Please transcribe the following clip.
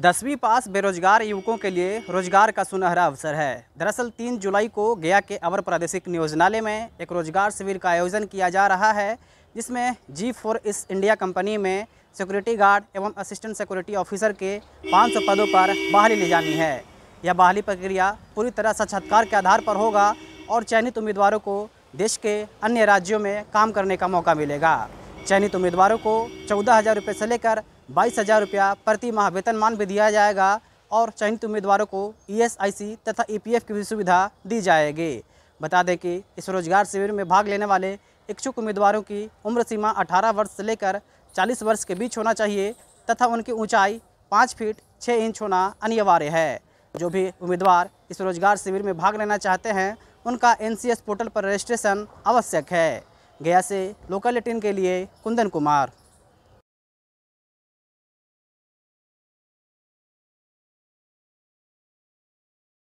दसवीं पास बेरोजगार युवकों के लिए रोजगार का सुनहरा अवसर है दरअसल तीन जुलाई को गया के अवर प्रादेशिक नियोजनालय में एक रोजगार शिविर का आयोजन किया जा रहा है जिसमें G four S India company में सिक्योरिटी गार्ड एवं असिस्टेंट सिक्योरिटी ऑफिसर के 500 पदों पर बहाली ली जानी है यह बहाली प्रक्रिया पूरी तरह साक्षात्कार के आधार पर होगा और चयनित उम्मीदवारों को देश के अन्य राज्यों में काम करने का मौका मिलेगा चयनित उम्मीदवारों को चौदह हज़ार रुपये से लेकर बाईस हज़ार रुपया प्रति माह वेतनमान भी दिया जाएगा और चयनित उम्मीदवारों को ई तथा ई की भी सुविधा दी जाएगी बता दें कि इस रोजगार शिविर में भाग लेने वाले इच्छुक उम्मीदवारों की उम्र सीमा 18 वर्ष से लेकर 40 वर्ष के बीच होना चाहिए तथा उनकी ऊंचाई 5 फीट 6 इंच होना अनिवार्य है जो भी उम्मीदवार इस रोजगार शिविर में भाग लेना चाहते हैं उनका एन पोर्टल पर रजिस्ट्रेशन आवश्यक है गया से लोकल एटीन के लिए कुंदन कुमार